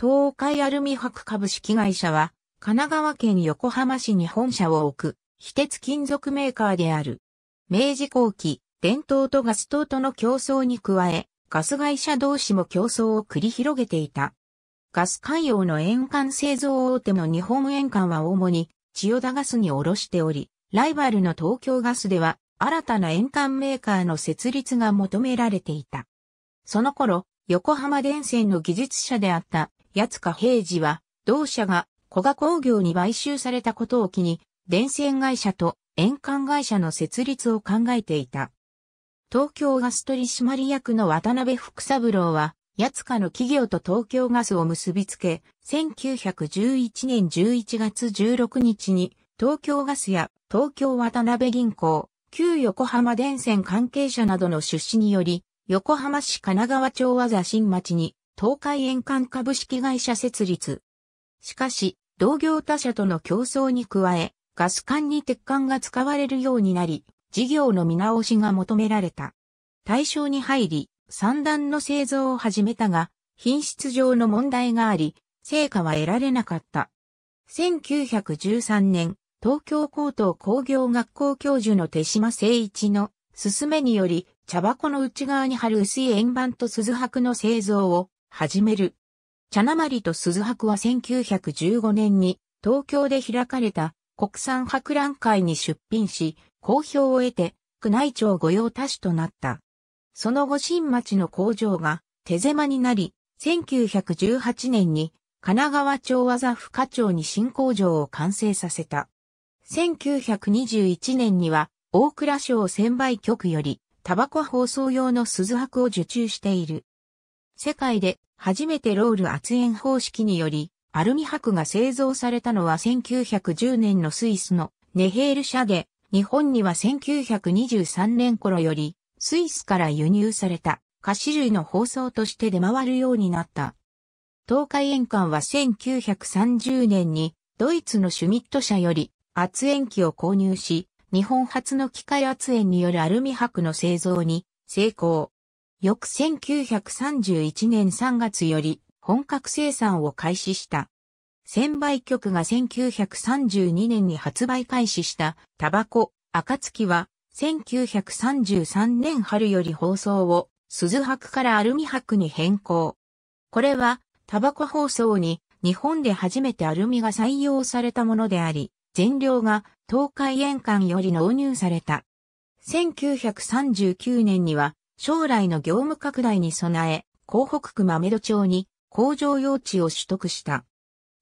東海アルミ箔株式会社は、神奈川県横浜市に本社を置く、非鉄金属メーカーである。明治後期、電灯とガス灯との競争に加え、ガス会社同士も競争を繰り広げていた。ガス海洋の円管製造大手の日本円管は主に千代田ガスに卸しており、ライバルの東京ガスでは新たな円管メーカーの設立が求められていた。その頃、横浜電線の技術者であった八塚平次は、同社が古賀工業に買収されたことを機に、電線会社と円管会社の設立を考えていた。東京ガス取締役の渡辺福三郎は、八塚の企業と東京ガスを結びつけ、1911年11月16日に、東京ガスや東京渡辺銀行、旧横浜電線関係者などの出資により、横浜市神奈川町和座新町に東海沿岸株式会社設立。しかし、同業他社との競争に加え、ガス管に鉄管が使われるようになり、事業の見直しが求められた。対象に入り、三段の製造を始めたが、品質上の問題があり、成果は得られなかった。1913年、東京高等工業学校教授の手島誠一の勧めにより、茶箱の内側に貼る薄い円盤と鈴箔の製造を始める。茶なまりと鈴白は1915年に東京で開かれた国産博覧会に出品し、好評を得て、宮内庁御用達となった。その後新町の工場が手狭になり、1918年に神奈川町技不課町に新工場を完成させた。1921年には大倉省専売局よりタバコ包装用の鈴箔を受注している。世界で初めてロール圧縁方式により、アルミ箔が製造されたのは1910年のスイスのネヘール社で、日本には1923年頃より、スイスから輸入された菓子類の包装として出回るようになった。東海円管は1930年にドイツのシュミット社より圧縁機を購入し、日本初の機械圧縁によるアルミ箔の製造に成功。翌1931年3月より本格生産を開始した。専売局が1932年に発売開始したタバコ、暁は1933年春より放送を鈴箔からアルミ箔に変更。これはタバコ放送に日本で初めてアルミが採用されたものであり、全量が東海沿岸より納入された。1939年には将来の業務拡大に備え、広北区豆戸町に工場用地を取得した。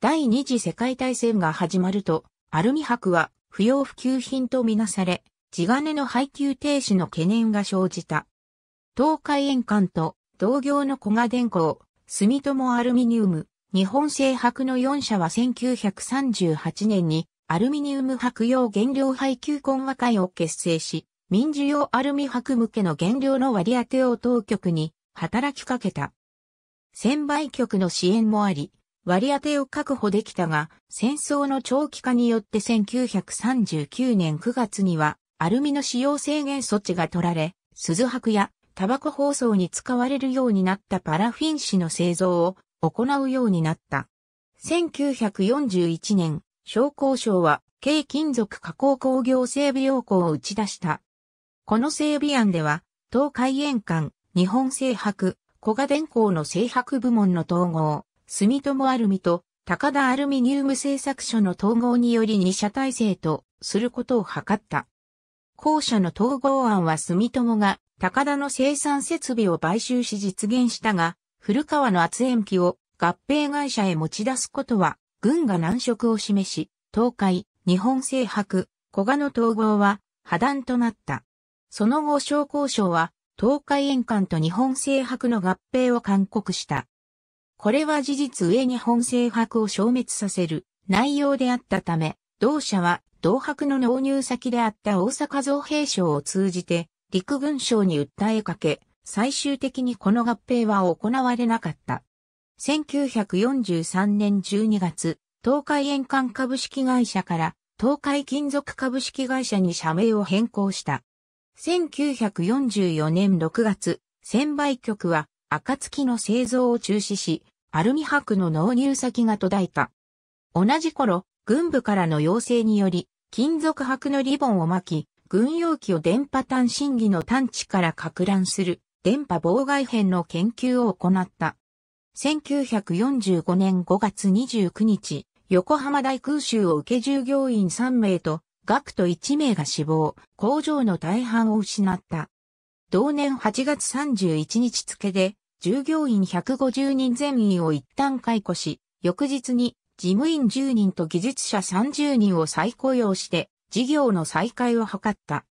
第二次世界大戦が始まると、アルミ箔は不要不急品とみなされ、地金の配給停止の懸念が生じた。東海沿岸と同業の小賀電工、住友アルミニウム、日本製箔の4社は1938年にアルミニウム箔用原料配給混和会を結成し、民需用アルミ箔向けの原料の割り当てを当局に働きかけた。専売局の支援もあり、割り当てを確保できたが、戦争の長期化によって1939年9月には、アルミの使用制限措置が取られ、鈴箔やタバコ包装に使われるようになったパラフィン紙の製造を行うようになった。1941年、商工省は、軽金属加工工業整備要項を打ち出した。この整備案では、東海沿岸、日本製白、小賀電工の製白部門の統合、住友アルミと高田アルミニウム製作所の統合により二社体制とすることを図った。後者の統合案は住友が高田の生産設備を買収し実現したが、古川の圧延機を合併会社へ持ち出すことは、軍が難色を示し、東海、日本製白、小賀の統合は破談となった。その後商工省は東海沿岸と日本製白の合併を勧告した。これは事実上日本製白を消滅させる内容であったため、同社は同白の納入先であった大阪造兵省を通じて陸軍省に訴えかけ、最終的にこの合併は行われなかった。1943年12月、東海沿岸株式会社から東海金属株式会社に社名を変更した。1944年6月、専売局は、暁の製造を中止し、アルミ箔の納入先が途絶えた。同じ頃、軍部からの要請により、金属箔のリボンを巻き、軍用機を電波単審議の探知から拡乱する電波妨害編の研究を行った。1945年5月29日、横浜大空襲を受け従業員3名と学徒1名が死亡、工場の大半を失った。同年8月31日付で、従業員150人全員を一旦解雇し、翌日に事務員10人と技術者30人を再雇用して、事業の再開を図った。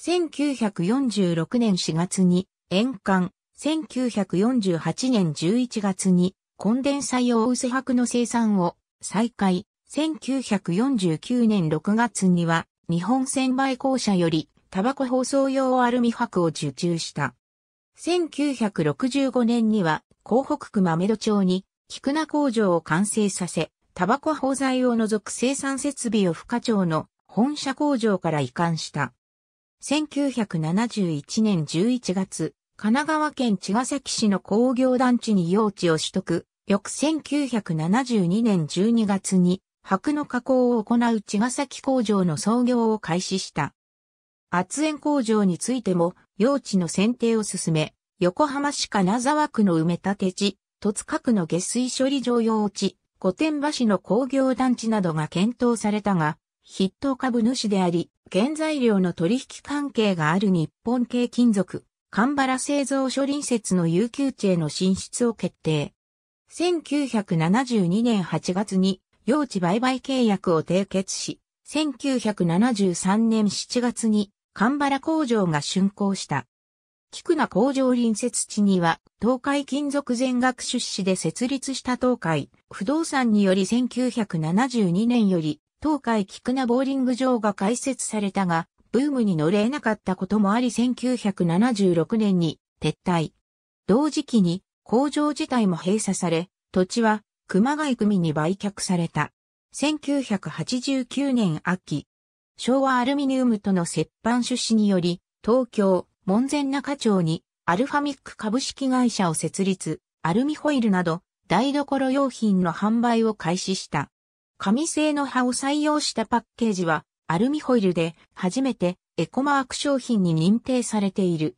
1946年4月に、円環、1948年11月に、コンデンサ用薄箔の生産を再開、1949年6月には日本専売公社よりタバコ包装用アルミ箔を受注した。1965年には広北区豆戸町に菊名工場を完成させ、タバコ包材を除く生産設備を不可町の本社工場から移管した。1971年11月、神奈川県茅ヶ崎市の工業団地に用地を取得、翌1972年12月に白の加工を行う茅ヶ崎工場の創業を開始した。圧縁工場についても、用地の選定を進め、横浜市金沢区の埋め立て地、戸塚区の下水処理場用地、御殿場市の工業団地などが検討されたが、筆頭株主であり、原材料の取引関係がある日本系金属、神原製造所隣接の有給地への進出を決定。1972年8月に用地売買契約を締結し、1973年7月に、神原工場が竣工した。菊名工場隣接地には、東海金属全額出資で設立した東海、不動産により1972年より、東海菊名ボーリング場が開設されたが、ブームに乗れなかったこともあり1976年に撤退。同時期に工場自体も閉鎖され、土地は熊谷組に売却された。1989年秋、昭和アルミニウムとの接半出資により、東京、門前中町に、アルファミック株式会社を設立、アルミホイルなど、台所用品の販売を開始した。紙製の葉を採用したパッケージは、アルミホイルで、初めて、エコマーク商品に認定されている。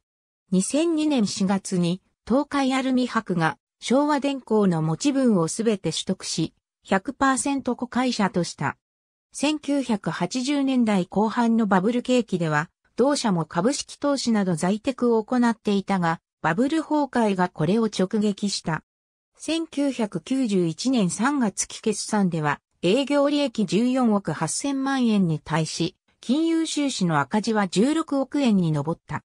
2002年4月に、東海アルミ箔が昭和電工の持ち分をすべて取得し、100%子会社とした。1980年代後半のバブル景気では、同社も株式投資など在宅を行っていたが、バブル崩壊がこれを直撃した。1991年3月期決算では、営業利益14億8000万円に対し、金融収支の赤字は16億円に上った。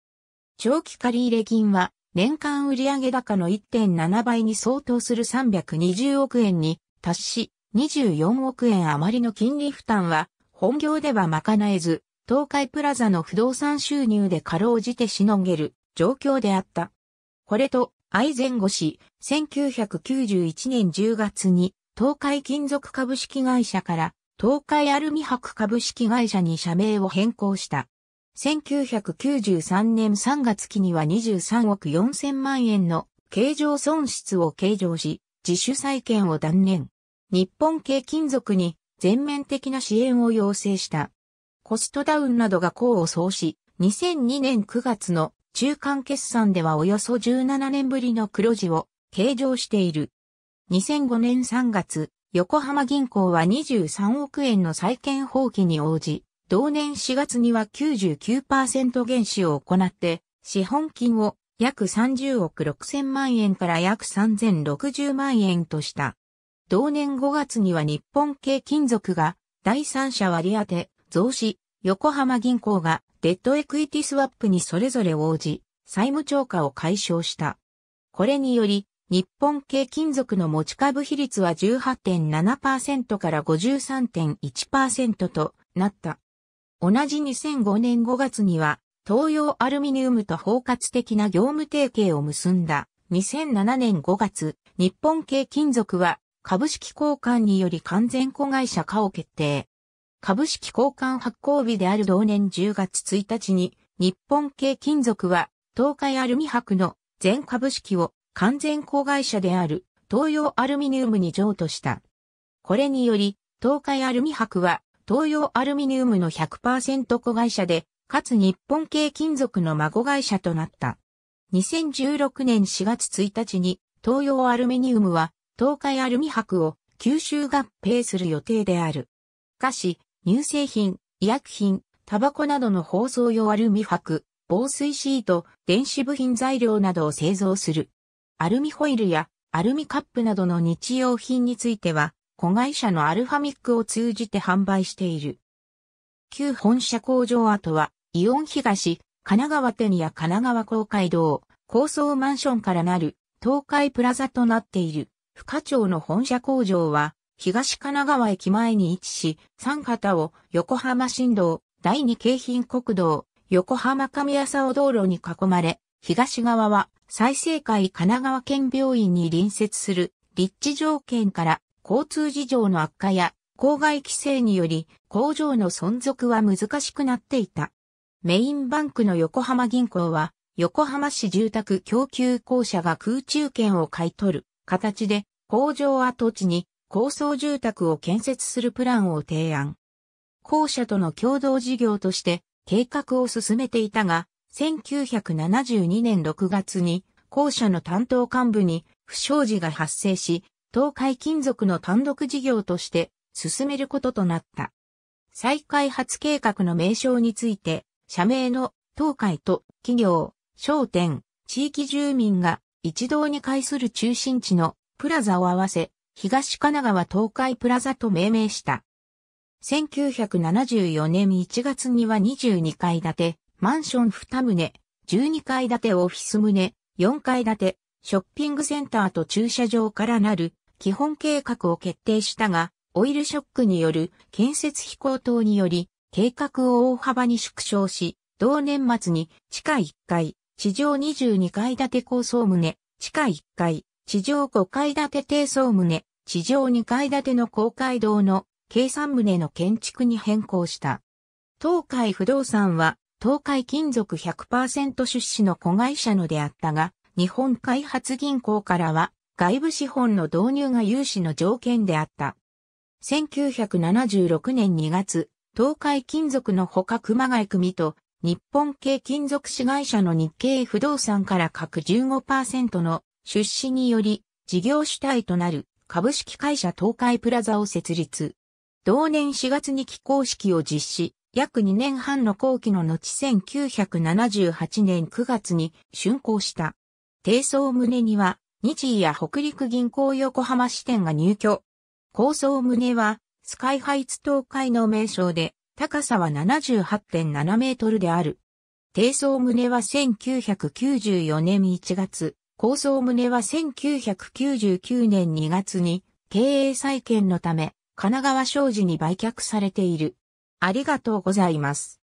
長期借入金は年間売上高の1.7倍に相当する320億円に達し、24億円余りの金利負担は、本業では賄えず、東海プラザの不動産収入で過労じてしのげる状況であった。これと、愛前後し、1991年10月に、東海金属株式会社から、東海アルミ箔株式会社に社名を変更した。1993年3月期には23億4000万円の経常損失を計上し、自主再建を断念。日本系金属に全面的な支援を要請した。コストダウンなどが功を奏し、2002年9月の中間決算ではおよそ17年ぶりの黒字を計上している。2005年3月、横浜銀行は23億円の再建放棄に応じ、同年4月には99%減資を行って、資本金を約30億6000万円から約3060万円とした。同年5月には日本系金属が第三者割当増資、横浜銀行がデッドエクイティスワップにそれぞれ応じ、債務超過を解消した。これにより、日本系金属の持ち株比率は18.7%から53.1%となった。同じ2005年5月には、東洋アルミニウムと包括的な業務提携を結んだ。2007年5月、日本系金属は株式交換により完全子会社化を決定。株式交換発行日である同年10月1日に、日本系金属は東海アルミ箔の全株式を完全子会社である東洋アルミニウムに譲渡した。これにより、東海アルミ箔は東洋アルミニウムの100%子会社で、かつ日本系金属の孫会社となった。2016年4月1日に東洋アルミニウムは東海アルミ箔を吸収合併する予定である。菓子、乳製品、医薬品、タバコなどの包装用アルミ箔、防水シート、電子部品材料などを製造する。アルミホイルやアルミカップなどの日用品については子会社のアルファミックを通じて販売している。旧本社工場跡は、イオン東、神奈川テニア神奈川公会堂、高層マンションからなる東海プラザとなっている。深町の本社工場は、東神奈川駅前に位置し、三方を横浜新道、第二京浜国道、横浜上浅尾道路に囲まれ、東側は再生会神奈川県病院に隣接する立地条件から交通事情の悪化や郊外規制により工場の存続は難しくなっていた。メインバンクの横浜銀行は横浜市住宅供給公社が空中権を買い取る形で工場跡地に高層住宅を建設するプランを提案。公社との共同事業として計画を進めていたが、1972年6月に公社の担当幹部に不祥事が発生し、東海金属の単独事業として進めることとなった。再開発計画の名称について、社名の東海と企業、商店、地域住民が一堂に会する中心地のプラザを合わせ、東神奈川東海プラザと命名した。1974年1月には22階建て、マンション2棟、12階建てオフィス棟、4階建て、ショッピングセンターと駐車場からなる基本計画を決定したが、オイルショックによる建設費高騰により、計画を大幅に縮小し、同年末に地下1階、地上22階建て高層棟、地下1階、地上5階建て低層棟、地上2階建ての公会堂の計算棟の建築に変更した。東海不動産は東海金属100%出資の子会社のであったが、日本開発銀行からは外部資本の導入が融資の条件であった。1976年2月、東海金属のほか熊谷組と日本系金属子会社の日経不動産から各15%の出資により事業主体となる株式会社東海プラザを設立。同年4月に起工式を実施、約2年半の後期の後1978年9月に竣工した。低層胸には日医や北陸銀行横浜支店が入居。高層棟は、スカイハイツ東海の名称で、高さは78.7メートルである。低層棟は1994年1月、高層棟は1999年2月に、経営再建のため、神奈川商事に売却されている。ありがとうございます。